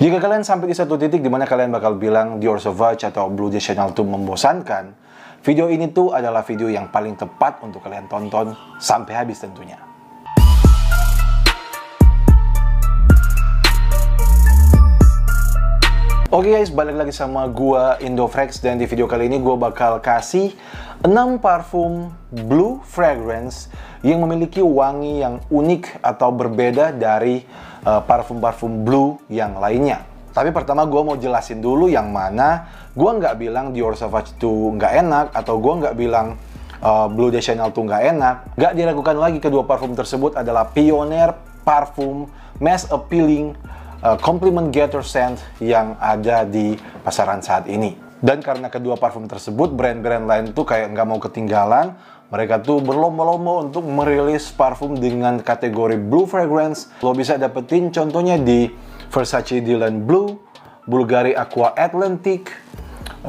Jika kalian sampai di satu titik dimana kalian bakal bilang Dior Sauvage atau Blue Jay Chanel itu membosankan, video ini tuh adalah video yang paling tepat untuk kalian tonton sampai habis tentunya. Oke okay guys, balik lagi sama gua Indofrex dan di video kali ini gua bakal kasih 6 parfum Blue Fragrance yang memiliki wangi yang unik atau berbeda dari eh, parfum-parfum uh, blue yang lainnya. Tapi pertama gue mau jelasin dulu yang mana gue nggak bilang Dior Sauvage itu nggak enak atau gue nggak bilang uh, Blue de Chanel itu nggak enak. Nggak diragukan lagi kedua parfum tersebut adalah pioner parfum mass appealing uh, compliment getter scent yang ada di pasaran saat ini. Dan karena kedua parfum tersebut, brand-brand lain tuh kayak nggak mau ketinggalan, mereka tuh berlomba-lomba untuk merilis parfum dengan kategori Blue Fragrance. Lo bisa dapetin contohnya di Versace Dylan Blue, Bulgari Aqua Atlantic,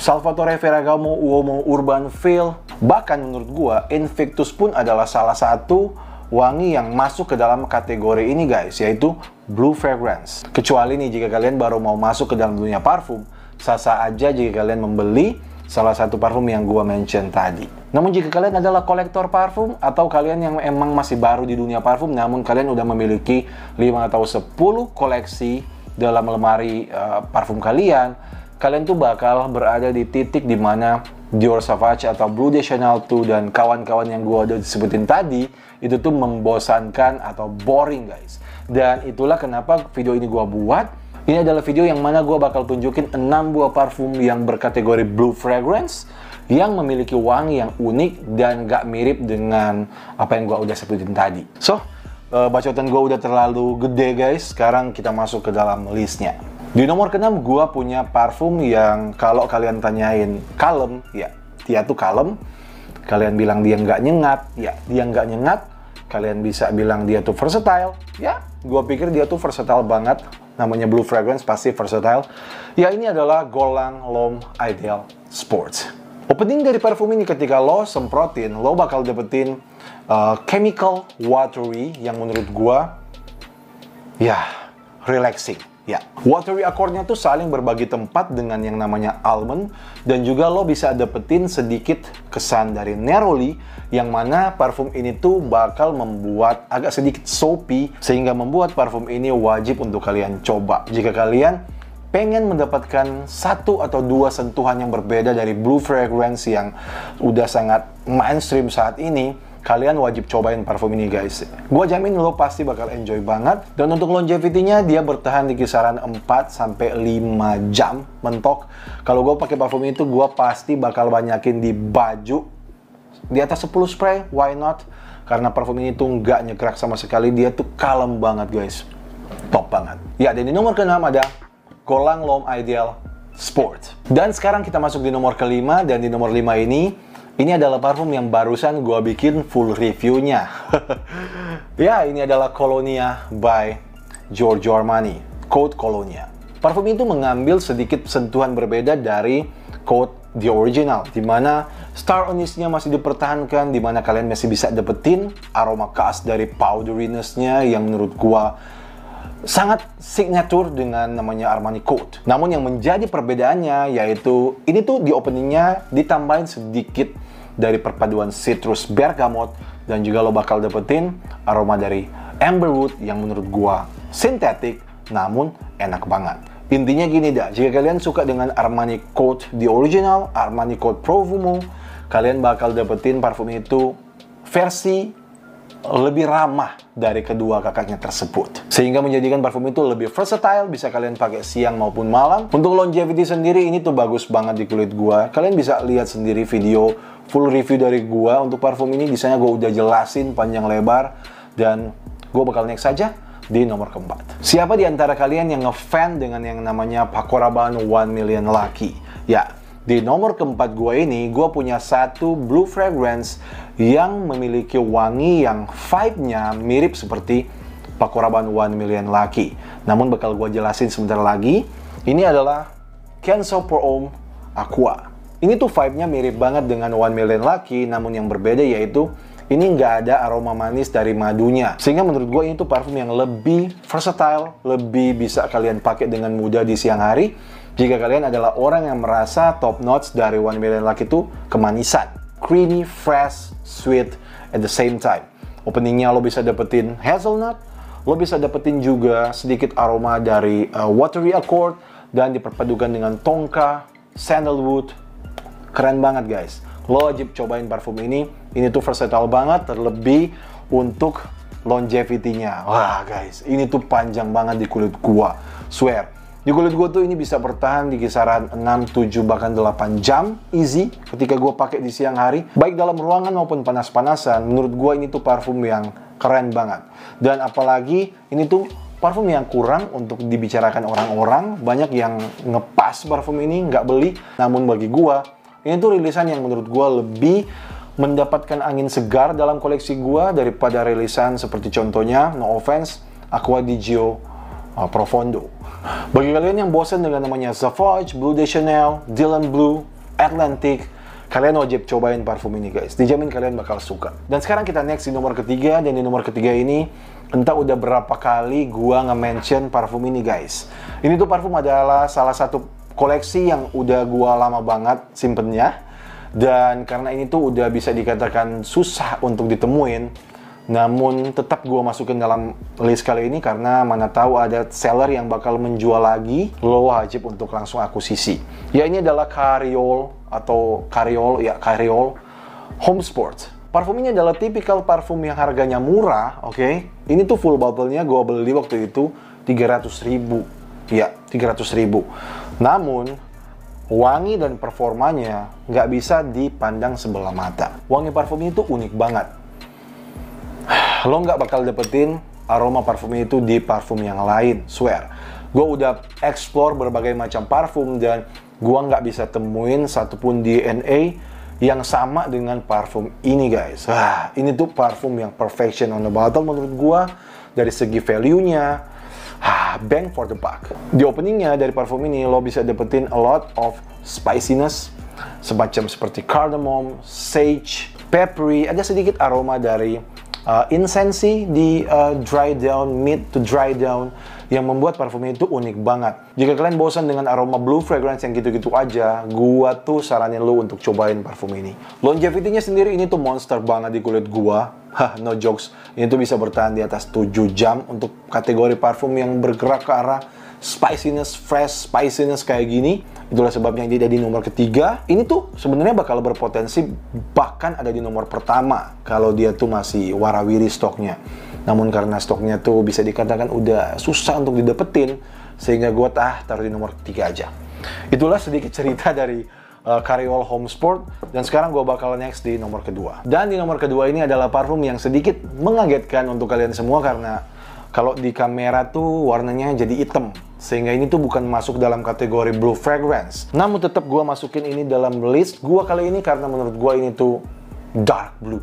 Salvatore Ferragamo Uomo Urban Feel. Bahkan menurut gua, Invictus pun adalah salah satu wangi yang masuk ke dalam kategori ini guys, yaitu Blue Fragrance. Kecuali nih jika kalian baru mau masuk ke dalam dunia parfum, sasa aja jika kalian membeli salah satu parfum yang gua mention tadi. Namun jika kalian adalah kolektor parfum atau kalian yang emang masih baru di dunia parfum namun kalian udah memiliki 5 atau 10 koleksi dalam lemari uh, parfum kalian, kalian tuh bakal berada di titik dimana Dior Sauvage atau Blue de Chanel 2 dan kawan-kawan yang gua udah sebutin tadi itu tuh membosankan atau boring guys. Dan itulah kenapa video ini gua buat ini adalah video yang mana gue bakal tunjukin 6 buah parfum yang berkategori Blue Fragrance yang memiliki wangi yang unik dan gak mirip dengan apa yang gue udah sebutin tadi. So, eh, bacotan gue udah terlalu gede guys, sekarang kita masuk ke dalam listnya. Di nomor keenam gue punya parfum yang kalau kalian tanyain kalem, ya dia tuh kalem. Kalian bilang dia nggak nyengat, ya dia nggak nyengat. Kalian bisa bilang dia tuh versatile, ya gue pikir dia tuh versatile banget namanya Blue Fragrance pasti versatile. Ya ini adalah Golang lom Ideal Sports. Opening dari parfum ini ketika lo semprotin, lo bakal dapetin uh, chemical watery yang menurut gua ya relaxing Ya, watery akornya tuh saling berbagi tempat dengan yang namanya almond dan juga lo bisa dapetin sedikit kesan dari neroli yang mana parfum ini tuh bakal membuat agak sedikit soapy sehingga membuat parfum ini wajib untuk kalian coba. Jika kalian pengen mendapatkan satu atau dua sentuhan yang berbeda dari Blue Fragrance yang udah sangat mainstream saat ini, kalian wajib cobain parfum ini guys. Gue jamin lo pasti bakal enjoy banget. Dan untuk longevity-nya dia bertahan di kisaran 4 sampai 5 jam mentok. Kalau gue pakai parfum itu gue pasti bakal banyakin di baju di atas 10 spray, why not? Karena parfum ini tuh nggak nyekrak sama sekali, dia tuh kalem banget guys. Top banget. Ya, dan di nomor keenam ada Golang Lom Ideal Sport. Dan sekarang kita masuk di nomor kelima, dan di nomor lima ini ini adalah parfum yang barusan gue bikin full reviewnya. ya, ini adalah Colonia by Giorgio Armani, Code Colonia. Parfum itu mengambil sedikit sentuhan berbeda dari Code The Original, di mana star onisnya masih dipertahankan, di mana kalian masih bisa dapetin aroma khas dari powderiness yang menurut gue sangat signature dengan namanya Armani Code. Namun yang menjadi perbedaannya yaitu ini tuh di openingnya ditambahin sedikit dari perpaduan citrus bergamot dan juga lo bakal dapetin aroma dari amberwood yang menurut gua sintetik namun enak banget. Intinya gini dah, jika kalian suka dengan Armani Code The Original, Armani Code Profumo, kalian bakal dapetin parfum itu versi lebih ramah dari kedua kakaknya tersebut. Sehingga menjadikan parfum itu lebih versatile, bisa kalian pakai siang maupun malam. Untuk longevity sendiri ini tuh bagus banget di kulit gua. Kalian bisa lihat sendiri video full review dari gua untuk parfum ini. Biasanya gua udah jelasin panjang lebar dan gua bakal next saja di nomor keempat. Siapa di antara kalian yang ngefan dengan yang namanya Pakoraban One Million Lucky? Ya, di nomor keempat gue ini, gue punya satu Blue Fragrance yang memiliki wangi yang vibe-nya mirip seperti pakuraban One Million Lucky. Namun bakal gue jelasin sebentar lagi, ini adalah Kenzo Pro Om Aqua. Ini tuh vibe-nya mirip banget dengan One Million Lucky, namun yang berbeda yaitu ini nggak ada aroma manis dari madunya. Sehingga menurut gue ini tuh parfum yang lebih versatile, lebih bisa kalian pakai dengan mudah di siang hari, jika kalian adalah orang yang merasa top notes dari One Million Lucky itu kemanisan, creamy, fresh, sweet at the same time. Openingnya lo bisa dapetin hazelnut, lo bisa dapetin juga sedikit aroma dari uh, watery accord dan diperpadukan dengan tongka, sandalwood. Keren banget guys. Lo wajib cobain parfum ini. Ini tuh versatile banget, terlebih untuk longevity-nya. Wah guys, ini tuh panjang banget di kulit gua. Swear, di kulit gue tuh ini bisa bertahan di kisaran 6, 7, bahkan 8 jam easy ketika gue pakai di siang hari. Baik dalam ruangan maupun panas-panasan, menurut gue ini tuh parfum yang keren banget. Dan apalagi ini tuh parfum yang kurang untuk dibicarakan orang-orang. Banyak yang ngepas parfum ini, nggak beli. Namun bagi gue, ini tuh rilisan yang menurut gue lebih mendapatkan angin segar dalam koleksi gue daripada rilisan seperti contohnya no offense Aqua di Gio uh, profondo. Bagi kalian yang bosan dengan namanya Savage, Blue de Chanel, Dylan Blue, Atlantic, kalian wajib cobain parfum ini guys. Dijamin kalian bakal suka. Dan sekarang kita next di nomor ketiga dan di nomor ketiga ini entah udah berapa kali gua nge-mention parfum ini guys. Ini tuh parfum adalah salah satu koleksi yang udah gua lama banget simpennya dan karena ini tuh udah bisa dikatakan susah untuk ditemuin namun tetap gue masukin dalam list kali ini karena mana tahu ada seller yang bakal menjual lagi, low wajib untuk langsung akuisisi. Ya ini adalah Cariol atau Cariol, ya Cariol Home Sport. Parfum ini adalah tipikal parfum yang harganya murah, oke? Okay? Ini tuh full bottle-nya gue beli waktu itu 300 ribu. Ya, 300 ribu. Namun, wangi dan performanya nggak bisa dipandang sebelah mata. Wangi parfum ini tuh unik banget lo nggak bakal dapetin aroma parfumnya itu di parfum yang lain, swear. Gue udah explore berbagai macam parfum dan gue nggak bisa temuin satupun DNA yang sama dengan parfum ini guys. Wah, ini tuh parfum yang perfection on the bottle menurut gue dari segi value-nya, ah, bang for the buck. Di openingnya dari parfum ini lo bisa dapetin a lot of spiciness, semacam seperti cardamom, sage, peppery, ada sedikit aroma dari uh, insensi di uh, dry down, mid to dry down yang membuat parfumnya itu unik banget. Jika kalian bosan dengan aroma blue fragrance yang gitu-gitu aja, gua tuh saranin lu untuk cobain parfum ini. Longevity-nya sendiri ini tuh monster banget di kulit gua. Hah, no jokes. Ini tuh bisa bertahan di atas 7 jam untuk kategori parfum yang bergerak ke arah spiciness, fresh spiciness kayak gini. Itulah sebabnya dia ada di nomor ketiga. Ini tuh sebenarnya bakal berpotensi bahkan ada di nomor pertama kalau dia tuh masih warawiri stoknya. Namun karena stoknya tuh bisa dikatakan udah susah untuk didapetin, sehingga gue tah taruh di nomor ketiga aja. Itulah sedikit cerita dari uh, eh, Carryall Home Sport dan sekarang gue bakal next di nomor kedua. Dan di nomor kedua ini adalah parfum yang sedikit mengagetkan untuk kalian semua karena kalau di kamera tuh warnanya jadi hitam. Sehingga ini tuh bukan masuk dalam kategori Blue Fragrance. Namun tetap gua masukin ini dalam list gua kali ini karena menurut gua ini tuh Dark Blue.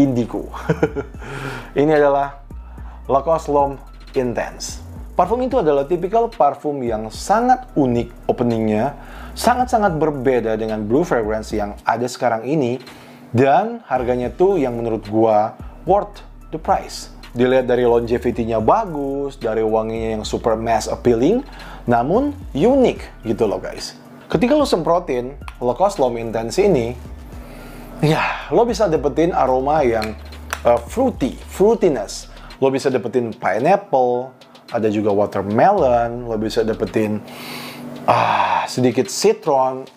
Indigo. ini adalah Lacoste L'Homme Intense. Parfum itu adalah tipikal parfum yang sangat unik openingnya, sangat-sangat berbeda dengan Blue Fragrance yang ada sekarang ini, dan harganya tuh yang menurut gua worth the price dilihat dari longevity-nya bagus, dari wanginya yang super mass appealing, namun unik gitu loh guys. Ketika lo semprotin Lacoste Loam Intense ini, ya lo bisa dapetin aroma yang uh, fruity, fruitiness. Lo bisa dapetin pineapple, ada juga watermelon, lo bisa dapetin ah, sedikit citron,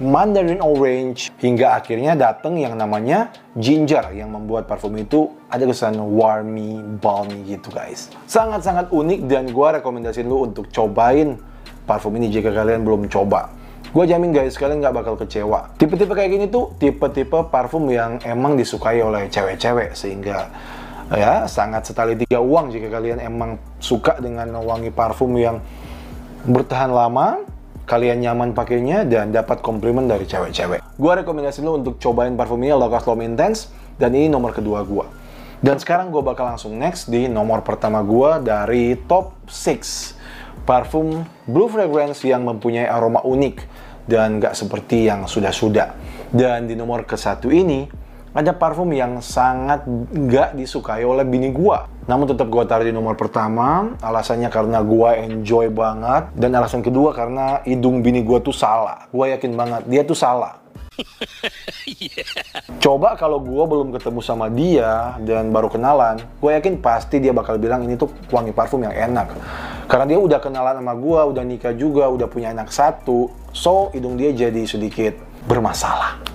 Mandarin Orange, hingga akhirnya datang yang namanya Ginger yang membuat parfum itu ada kesan warmy, balmy gitu guys. Sangat-sangat unik dan gue rekomendasiin lu untuk cobain parfum ini jika kalian belum coba. Gue jamin guys, kalian nggak bakal kecewa. Tipe-tipe kayak gini tuh tipe-tipe parfum yang emang disukai oleh cewek-cewek sehingga ya sangat setali tiga uang jika kalian emang suka dengan wangi parfum yang bertahan lama kalian nyaman pakainya dan dapat komplimen dari cewek-cewek. Gua rekomendasi lo untuk cobain parfum ini Lokas Lom Intense dan ini nomor kedua gua. Dan sekarang gue bakal langsung next di nomor pertama gua dari top 6 parfum Blue Fragrance yang mempunyai aroma unik dan gak seperti yang sudah-sudah. Dan di nomor ke satu ini, ada parfum yang sangat nggak disukai oleh bini gua. Namun tetap gua taruh di nomor pertama, alasannya karena gua enjoy banget dan alasan kedua karena hidung bini gua tuh salah. Gua yakin banget dia tuh salah. Coba kalau gua belum ketemu sama dia dan baru kenalan, gua yakin pasti dia bakal bilang ini tuh wangi parfum yang enak. Karena dia udah kenalan sama gua, udah nikah juga, udah punya anak satu, so hidung dia jadi sedikit bermasalah.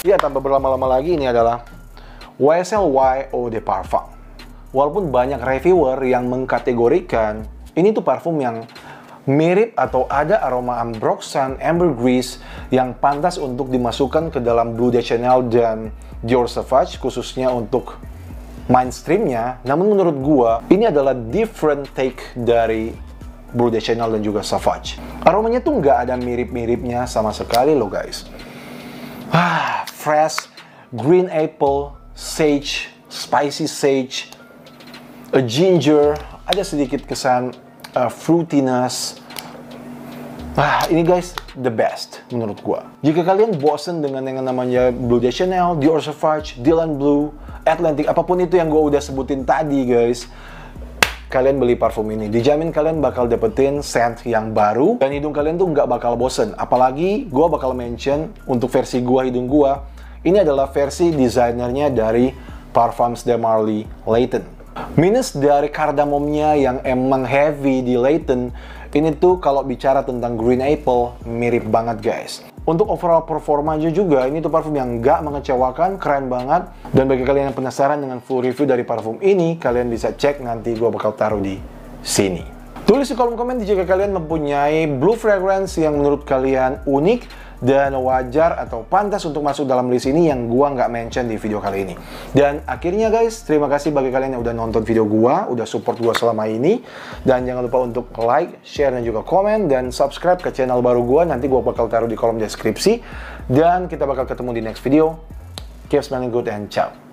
Ya, tanpa berlama-lama lagi, ini adalah YSL Eau de Parfum. Walaupun banyak reviewer yang mengkategorikan ini tuh parfum yang mirip atau ada aroma ambroxan, ambergris yang pantas untuk dimasukkan ke dalam Blue de Chanel dan Dior Sauvage khususnya untuk mainstreamnya. Namun menurut gua ini adalah different take dari Blue de Chanel dan juga Sauvage. Aromanya tuh nggak ada mirip-miripnya sama sekali loh guys. Ah, fresh, green apple, sage, spicy sage, a ginger, ada sedikit kesan uh, fruitiness. Ah, ini guys, the best menurut gua. Jika kalian bosen dengan yang namanya Blue de Chanel, Dior Sauvage, Dylan Blue, Atlantic, apapun itu yang gua udah sebutin tadi guys, kalian beli parfum ini. Dijamin kalian bakal dapetin scent yang baru dan hidung kalian tuh nggak bakal bosen. Apalagi gue bakal mention untuk versi gua hidung gua ini adalah versi desainernya dari Parfums de Marly Layton. Minus dari kardamomnya yang emang heavy di Layton, ini tuh kalau bicara tentang Green Apple, mirip banget guys. Untuk overall performanya juga, ini tuh parfum yang nggak mengecewakan, keren banget. Dan bagi kalian yang penasaran dengan full review dari parfum ini, kalian bisa cek nanti gue bakal taruh di sini. Tulis di kolom komentar jika kalian mempunyai blue fragrance yang menurut kalian unik dan wajar atau pantas untuk masuk dalam list ini yang gua nggak mention di video kali ini. Dan akhirnya guys, terima kasih bagi kalian yang udah nonton video gua, udah support gua selama ini. Dan jangan lupa untuk like, share, dan juga komen, dan subscribe ke channel baru gua. Nanti gua bakal taruh di kolom deskripsi. Dan kita bakal ketemu di next video. Keep smelling good and ciao.